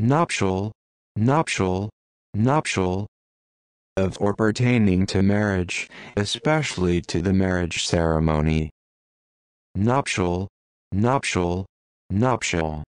nuptial, nuptial, nuptial, of or pertaining to marriage, especially to the marriage ceremony. Nuptial, nuptial, nuptial.